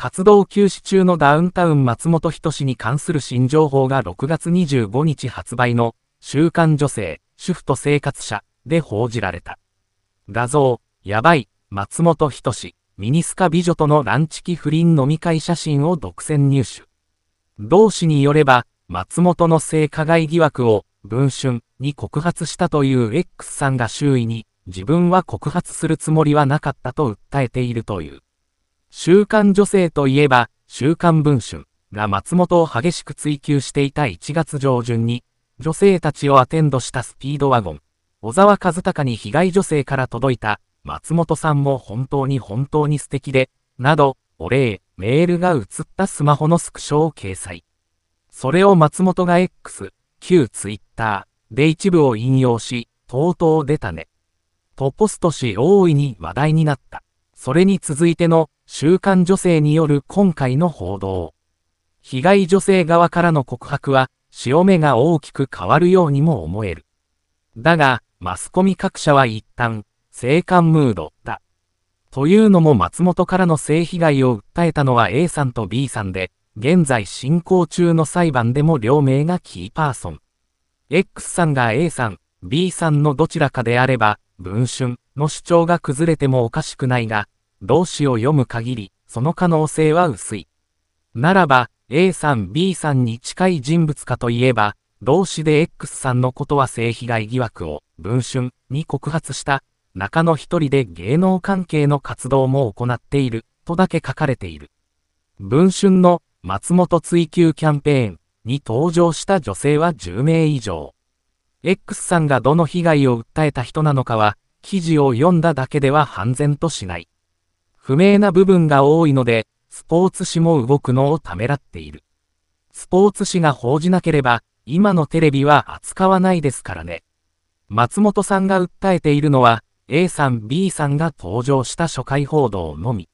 活動休止中のダウンタウン松本人志に関する新情報が6月25日発売の週刊女性、主婦と生活者で報じられた。画像、やばい、松本人志、ミニスカ美女とのランチ期不倫飲み会写真を独占入手。同氏によれば、松本の性加害疑惑を、文春に告発したという X さんが周囲に、自分は告発するつもりはなかったと訴えているという。週刊女性といえば、週刊文春が松本を激しく追求していた1月上旬に、女性たちをアテンドしたスピードワゴン、小沢和孝に被害女性から届いた、松本さんも本当に本当に素敵で、など、お礼、メールが映ったスマホのスクショを掲載。それを松本が X、旧 Twitter で一部を引用し、とうとう出たね。とポストし大いに話題になった。それに続いての週刊女性による今回の報道。被害女性側からの告白は、潮目が大きく変わるようにも思える。だが、マスコミ各社は一旦、生還ムードだ。というのも松本からの性被害を訴えたのは A さんと B さんで、現在進行中の裁判でも両名がキーパーソン。X さんが A さん、B さんのどちらかであれば、文春、の主張が崩れてもおかしくないが、同詞を読む限り、その可能性は薄い。ならば、A さん B さんに近い人物かといえば、同詞で X さんのことは性被害疑惑を、文春に告発した、中の一人で芸能関係の活動も行っている、とだけ書かれている。文春の松本追求キャンペーンに登場した女性は10名以上。X さんがどの被害を訴えた人なのかは、記事を読んだだけでは判然としない。不明な部分が多いので、スポーツ紙も動くのをためらっている。スポーツ紙が報じなければ、今のテレビは扱わないですからね。松本さんが訴えているのは、A さん B さんが登場した初回報道のみ。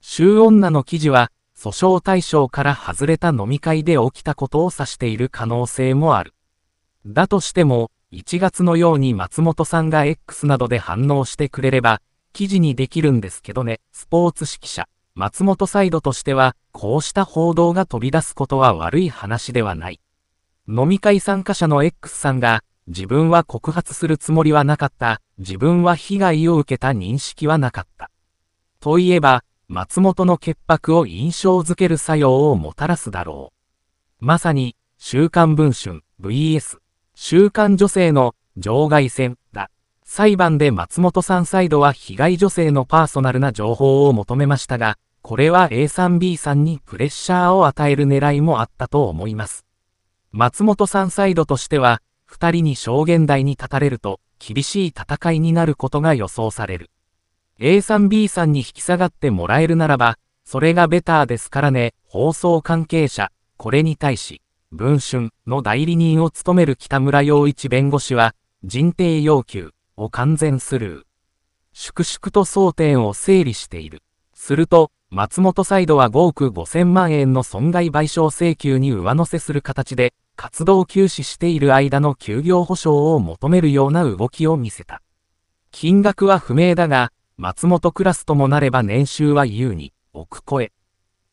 週女の記事は、訴訟対象から外れた飲み会で起きたことを指している可能性もある。だとしても、1月のように松本さんが X などで反応してくれれば、記事にできるんですけどね、スポーツ指揮者、松本サイドとしては、こうした報道が飛び出すことは悪い話ではない。飲み会参加者の X さんが、自分は告発するつもりはなかった、自分は被害を受けた認識はなかった。といえば、松本の潔白を印象づける作用をもたらすだろう。まさに、週刊文春 VS 週刊女性の場外戦だ。裁判で松本さんサイドは被害女性のパーソナルな情報を求めましたが、これは A さん B さんにプレッシャーを与える狙いもあったと思います。松本さんサイドとしては、二人に証言台に立たれると、厳しい戦いになることが予想される。A さん B さんに引き下がってもらえるならば、それがベターですからね、放送関係者、これに対し、文春の代理人を務める北村洋一弁護士は、人定要求を完全スルー。粛々と争点を整理している。すると、松本サイドは5億5000万円の損害賠償請求に上乗せする形で、活動休止している間の休業保障を求めるような動きを見せた。金額は不明だが、松本クラスともなれば年収は優に億超え。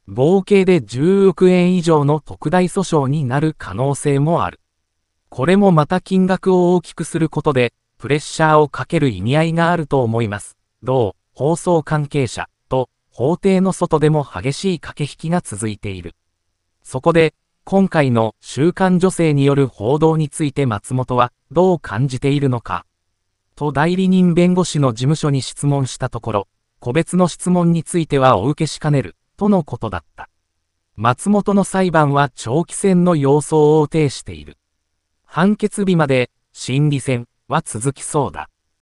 合計で10億円以上の特大訴訟になる可能性もある。これもまた金額を大きくすることで、プレッシャーをかける意味合いがあると思います。どう、放送関係者と法廷の外でも激しい駆け引きが続いている。そこで、今回の週刊女性による報道について松本はどう感じているのか、と代理人弁護士の事務所に質問したところ、個別の質問についてはお受けしかねるとのことだった。松本の裁判は長期戦の様相を呈している。判決日まで心理戦は続きそうだ。